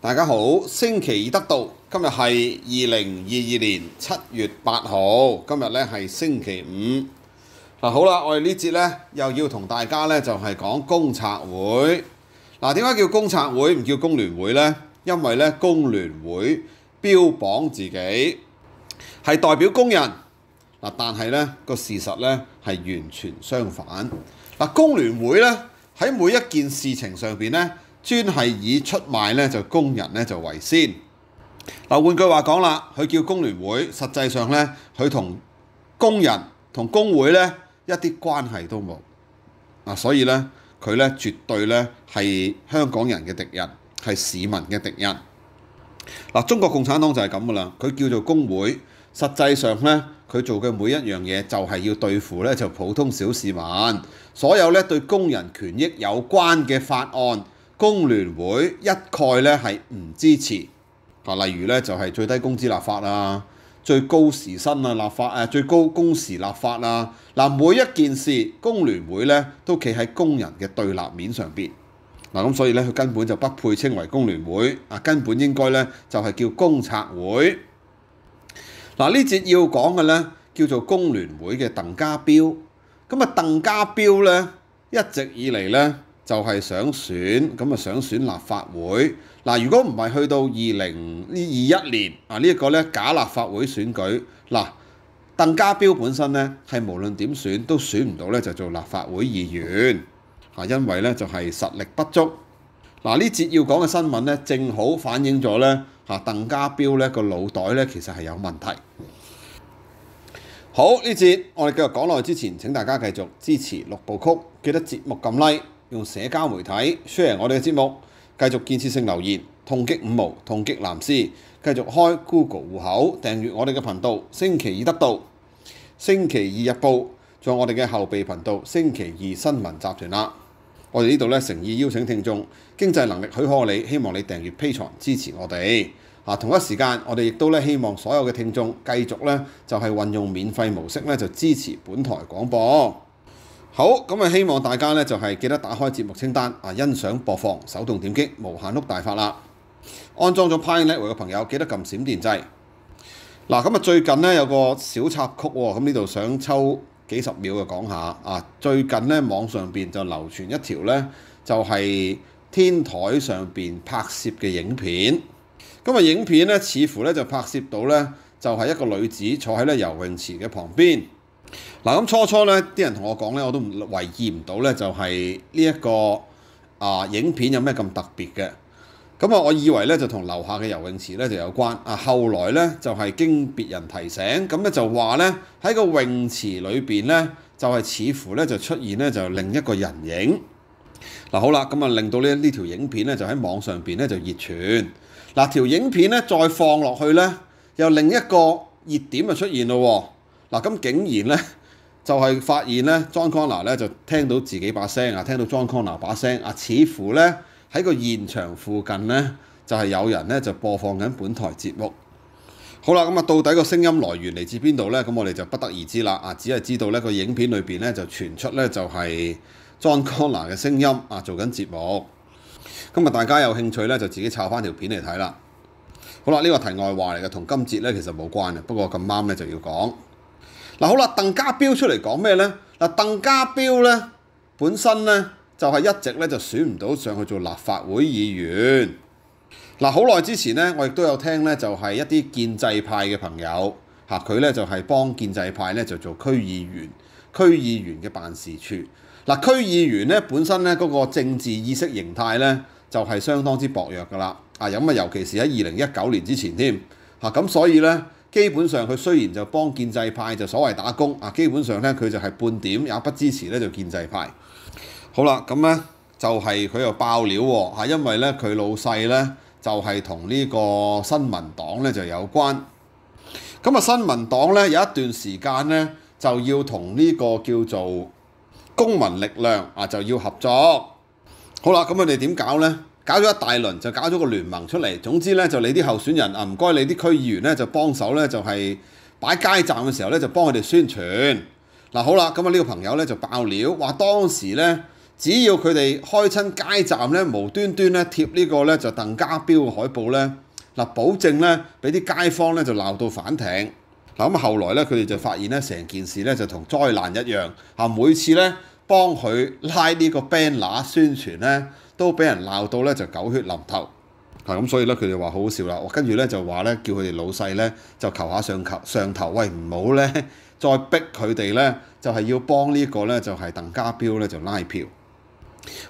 大家好，星期二得到，今日系二零二二年七月八號，今日咧係星期五。嗱，好啦，我哋呢節咧又要同大家咧就係講工策會。嗱，點解叫工策會唔叫工聯會呢？因為咧工聯會標榜自己係代表工人，嗱，但係咧個事實咧係完全相反。嗱，工聯會咧喺每一件事情上边咧。專係以出賣咧就工人咧就為先嗱，換句話講啦，佢叫工聯會，實際上咧佢同工人同工會咧一啲關係都冇所以咧佢咧絕對咧係香港人嘅敵人，係市民嘅敵人嗱。中國共產黨就係咁噶啦，佢叫做工會，實際上咧佢做嘅每一樣嘢就係要對付咧就普通小市民，所有咧對工人權益有關嘅法案。工聯會一概咧係唔支持啊。例如咧就係最低工資立法啊、最高時薪啊立法啊，最高工時立法啊，嗱每一件事工聯會咧都企喺工人嘅對立面上邊，嗱咁所以咧佢根本就不配稱為工聯會啊，根本應該咧就係叫工策會。嗱呢節要講嘅咧叫做工聯會嘅鄧家彪，咁啊鄧家彪咧一直以嚟咧。就係想選咁啊！想選立法會嗱，如果唔係去到二零呢二一年啊，呢一個咧假立法會選舉嗱，鄧家彪本身咧係無論點選都選唔到咧，就做立法會議員嚇，因為咧就係實力不足嗱。呢節要講嘅新聞咧，正好反映咗咧嚇鄧家彪咧個腦袋咧其實係有問題。好呢節我哋繼續講落去之前，請大家繼續支持六部曲，記得節目禁拉。用社交媒體 share 我哋嘅節目，繼續建設性留言，痛擊五毛，痛擊藍絲，繼續開 Google 户口訂閱我哋嘅頻道，星期二得到，星期二日報，仲有我哋嘅後備頻道星期二新聞集團啦。我哋呢度咧誠意邀請聽眾，經濟能力許可你，希望你訂閱 p a y 支持我哋。啊，同一時間我哋亦都咧希望所有嘅聽眾繼續咧就係運用免費模式咧就支持本台廣播。好咁啊！希望大家咧就係記得打開節目清單啊，欣賞播放，手動點擊無限碌大法啦。安裝咗 p i n e l e c t 嘅朋友記得撳閃電掣。嗱，咁啊最近咧有個小插曲喎，咁呢度想抽幾十秒嘅講下啊。最近咧網上邊就流傳一條咧就係天台上邊拍攝嘅影片。咁啊影片咧似乎咧就拍攝到咧就係一個女子坐喺咧游泳池嘅旁邊。嗱咁初初咧，啲人同我讲咧，我都唔怀疑唔到咧，就系呢一个啊影片有咩咁特别嘅？咁啊，我以为咧就同楼下嘅游泳池咧就有关啊。后来咧就系经别人提醒，咁咧就话咧喺个泳池里边咧，就系似乎咧就出现咧就另一个人影。嗱好啦，咁啊令到呢呢条影片咧就喺网上边咧就热传。嗱条影片咧再放落去咧，又另一个热点就出现咯。嗱咁竟然咧，就係發現咧，Connor 咧就聽到自己把聲啊，聽到 John Connor 把聲啊，似乎咧喺個現場附近咧，就係有人咧就播放緊本台節目。好啦，咁啊，到底個聲音來源嚟自邊度咧？咁我哋就不得而知啦。啊，只係知道咧個影片裏邊咧就傳出咧就係 Connor 嘅聲音啊，做緊節目。咁啊，大家有興趣咧就自己抄翻條片嚟睇啦。好啦，呢個題外話嚟嘅，同今節咧其實冇關嘅，不過咁啱咧就要講。嗱好啦，鄧家彪出嚟講咩呢？嗱，鄧家彪呢，本身呢，就係一直呢，就選唔到上去做立法會議員。嗱，好耐之前呢，我亦都有聽呢，就係一啲建制派嘅朋友嚇佢呢，就係幫建制派呢，就做區議員，區議員嘅辦事處。嗱，區議員呢，本身呢，嗰個政治意識形態呢，就係相當之薄弱㗎啦。啊，咁啊，尤其是喺二零一九年之前添嚇，咁所以呢。基本上佢雖然就幫建制派就所謂打工啊，基本上咧佢就係半點也不支持咧就建制派。好啦，咁咧就係佢又爆料喎因為咧佢老細咧就係同呢個新聞黨咧就有關。咁啊新聞黨咧有一段時間咧就要同呢個叫做公民力量啊就要合作。好啦，咁我哋點搞呢？搞咗一大輪就搞咗個聯盟出嚟，總之咧就你啲候選人啊，唔該你啲區議員咧就幫手咧，就係擺街站嘅時候咧就幫佢哋宣傳。嗱好啦，咁啊呢個朋友咧就爆料話當時咧只要佢哋開親街站咧無端端咧貼呢個咧就鄧家彪嘅海報咧嗱保證咧俾啲街坊咧就鬧到反艇嗱咁後來咧佢哋就發現咧成件事咧就同災難一樣嚇每次咧。幫佢拉呢個 banner 宣傳咧，都俾人鬧到咧就狗血淋頭，係咁所以咧佢哋話好好笑啦。跟住咧就話咧叫佢哋老細咧就求下上求上頭，喂唔好咧 再逼佢哋咧就係要幫呢個咧就係鄧家彪咧就拉票。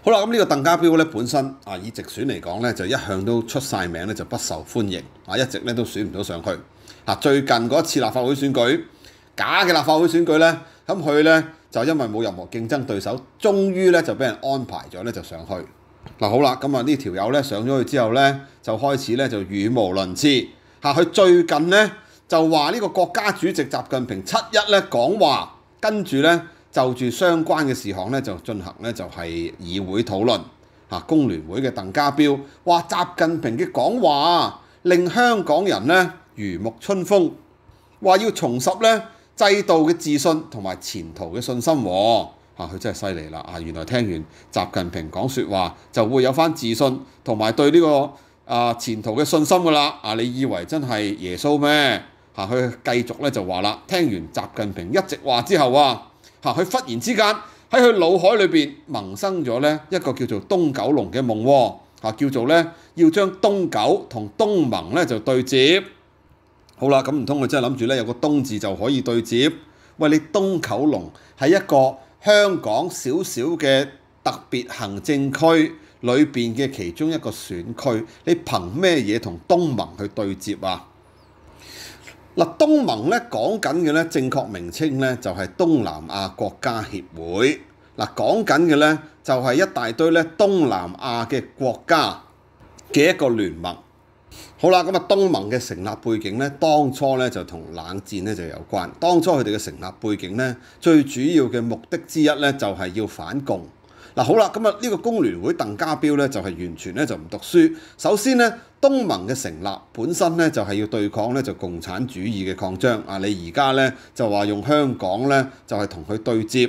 好啦，咁呢個鄧家彪咧本身啊以直選嚟講咧就一向都出曬名咧就不受歡迎啊一直咧都選唔到上去啊最近嗰次立法會選舉假嘅立法會選舉咧。咁佢咧就因為冇任何競爭對手，終於咧就俾人安排咗咧就上去。嗱好啦，咁啊呢條友咧上咗去之後咧就開始咧就語無倫次嚇。佢最近咧就話呢個國家主席習近平七一咧講話，跟住咧就住相關嘅事項咧就進行咧就係議會討論嚇。工聯會嘅鄧家彪話習近平嘅講話令香港人咧如沐春風，話要重拾咧。制度嘅自信同埋前途嘅信心喎，佢真係犀利啦！啊，原來聽完習近平講説話就會有翻自信同埋對呢個啊前途嘅信心㗎啦！啊，你以為真係耶穌咩？嚇佢繼續咧就話啦，聽完習近平一直話之後啊，嚇佢忽然之間喺佢腦海裏邊萌生咗咧一個叫做東九龍嘅夢喎，叫做咧要將東九同東盟咧就對接。好啦，咁唔通佢真係諗住咧有個東字就可以對接？喂，你東九龍係一個香港少少嘅特別行政區裏邊嘅其中一個選區，你憑咩嘢同東盟去對接啊？嗱，東盟咧講緊嘅咧正確名稱咧就係東南亞國家協會。嗱，講緊嘅咧就係一大堆咧東南亞嘅國家嘅一個聯盟。好啦，咁啊，東盟嘅成立背景咧，當初咧就同冷戰咧就有關。當初佢哋嘅成立背景咧，最主要嘅目的之一咧就係要反共。嗱，好啦，咁啊，呢個工聯會鄧家彪咧就係完全咧就唔讀書。首先咧，東盟嘅成立本身咧就係要對抗咧就共產主義嘅擴張。啊，你而家咧就話用香港咧就係同佢對接。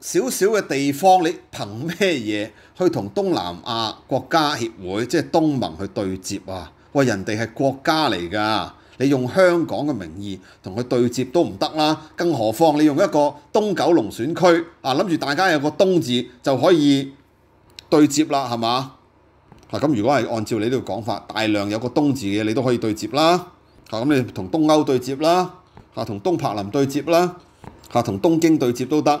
少少嘅地方，你憑咩嘢去同東南亞國家協會即係東盟去對接啊？喂，人哋係國家嚟㗎，你用香港嘅名義同佢對接都唔得啦。更何況你用一個東九龍選區啊，諗住大家有個東字就可以對接啦，係嘛？啊，咁如果係按照你呢個講法，大量有個東字嘅你都可以對接啦。嚇，咁你同東歐對接啦，嚇，同東柏林對接啦，嚇，同東京對接都得。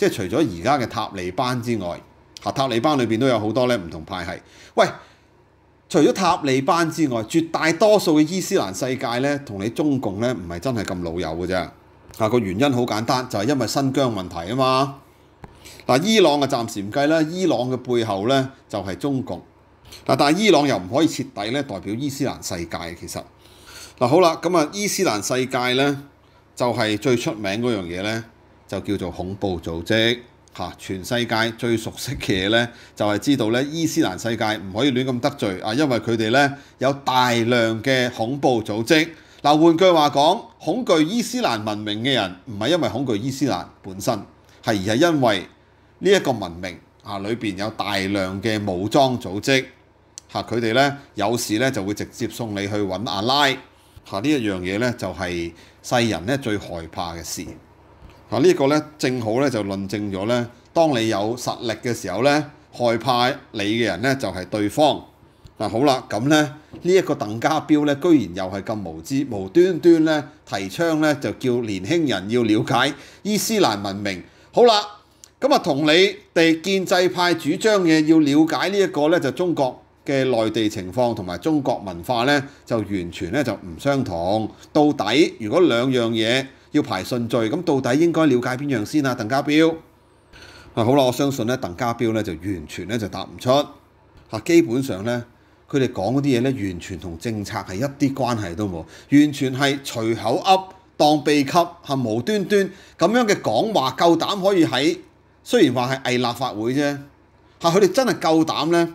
即係除咗而家嘅塔利班之外，嚇塔利班裏邊都有好多咧唔同派系。喂，除咗塔利班之外，絕大多數嘅伊斯蘭世界咧，同你中共咧唔係真係咁老友嘅啫。嚇個原因好簡單，就係因為新疆問題啊嘛。嗱，伊朗啊暫時唔計啦，伊朗嘅背後咧就係中共。嗱，但係伊朗又唔可以徹底咧代表伊斯蘭世界。其實嗱，好啦，咁啊伊斯蘭世界咧就係最出名嗰樣嘢咧。就叫做恐怖組織嚇，全世界最熟悉嘅嘢咧，就係知道咧伊斯蘭世界唔可以亂咁得罪啊，因為佢哋咧有大量嘅恐怖組織。嗱換句話講，恐懼伊斯蘭文明嘅人，唔係因為恐懼伊斯蘭本身，係而係因為呢一個文明啊裏邊有大量嘅武裝組織嚇，佢哋咧有時咧就會直接送你去揾阿拉嚇，呢一樣嘢咧就係世人咧最害怕嘅事。嗱呢個咧，正好咧就論證咗咧，當你有實力嘅時候咧，害怕你嘅人咧就係對方。嗱好啦，咁咧呢一個鄧家彪咧，居然又係咁無知，無端端咧提倡咧就叫年輕人要了解伊斯蘭文明。好啦，咁啊同你哋建制派主張嘅要了解呢一個咧就中國。嘅內地情況同埋中國文化呢，就完全呢就唔相同。到底如果兩樣嘢要排順序，咁到底應該了解邊樣先啊？鄧家彪啊，好啦，我相信呢，鄧家彪呢就完全呢就答唔出。基本上呢，佢哋講嗰啲嘢呢，完全同政策係一啲關係都冇，完全係隨口噏，當秘笈，嚇無端端咁樣嘅講話，夠膽可以喺雖然話係偽立法會啫，嚇佢哋真係夠膽呢。